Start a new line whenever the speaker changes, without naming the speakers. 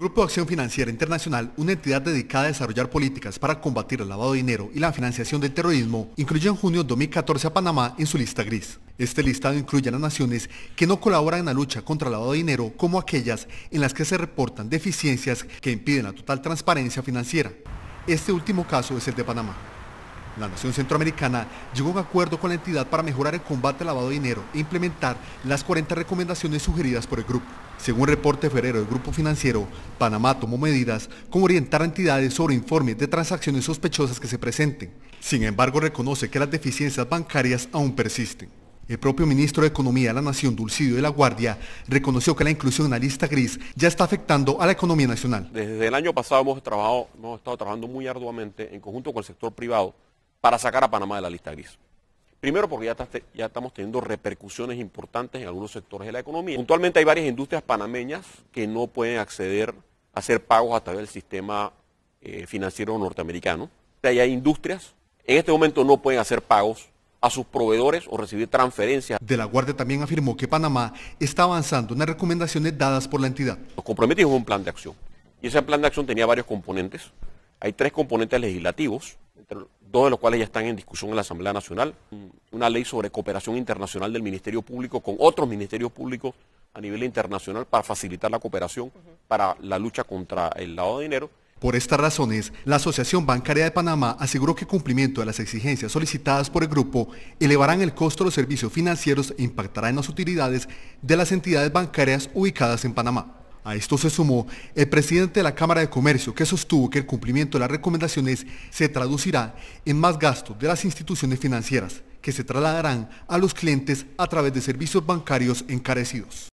Grupo de Acción Financiera Internacional, una entidad dedicada a desarrollar políticas para combatir el lavado de dinero y la financiación del terrorismo, incluyó en junio de 2014 a Panamá en su lista gris. Este listado incluye a las naciones que no colaboran en la lucha contra el lavado de dinero como aquellas en las que se reportan deficiencias que impiden la total transparencia financiera. Este último caso es el de Panamá. La nación centroamericana llegó a un acuerdo con la entidad para mejorar el combate al lavado de dinero e implementar las 40 recomendaciones sugeridas por el grupo. Según el reporte de febrero del grupo financiero, Panamá tomó medidas como orientar a entidades sobre informes de transacciones sospechosas que se presenten. Sin embargo, reconoce que las deficiencias bancarias aún persisten. El propio ministro de Economía de la Nación, Dulcidio de la Guardia, reconoció que la inclusión en la lista gris ya está afectando a la economía nacional.
Desde el año pasado hemos, trabajado, hemos estado trabajando muy arduamente en conjunto con el sector privado para sacar a Panamá de la lista gris. Primero porque ya, estamos teniendo repercusiones importantes en algunos sectores de la economía. Puntualmente hay varias industrias panameñas que no pueden acceder a hacer pagos a través del sistema eh, financiero norteamericano. hay industrias en este momento no pueden hacer pagos a sus proveedores o recibir transferencias. De
la Guardia también afirmó que Panamá está avanzando en las recomendaciones dadas por la entidad.
compromisos comprometimos un plan de acción y ese plan de acción tenía varios componentes. Hay tres componentes legislativos, dos de los cuales ya están en discusión en la Asamblea Nacional, una ley sobre cooperación internacional del Ministerio Público con otros ministerios públicos a nivel internacional para facilitar la cooperación para la lucha contra el lavado de dinero.
Por estas razones, la Asociación Bancaria de Panamá aseguró que cumplimiento de las exigencias solicitadas por el grupo elevarán el costo de los servicios financieros e impactará en las utilidades de las entidades bancarias ubicadas en Panamá. A esto se sumó el presidente de la Cámara de Comercio que sostuvo que el cumplimiento de las recomendaciones se traducirá en más gastos de las instituciones financieras que se trasladarán a los clientes a través de servicios bancarios encarecidos.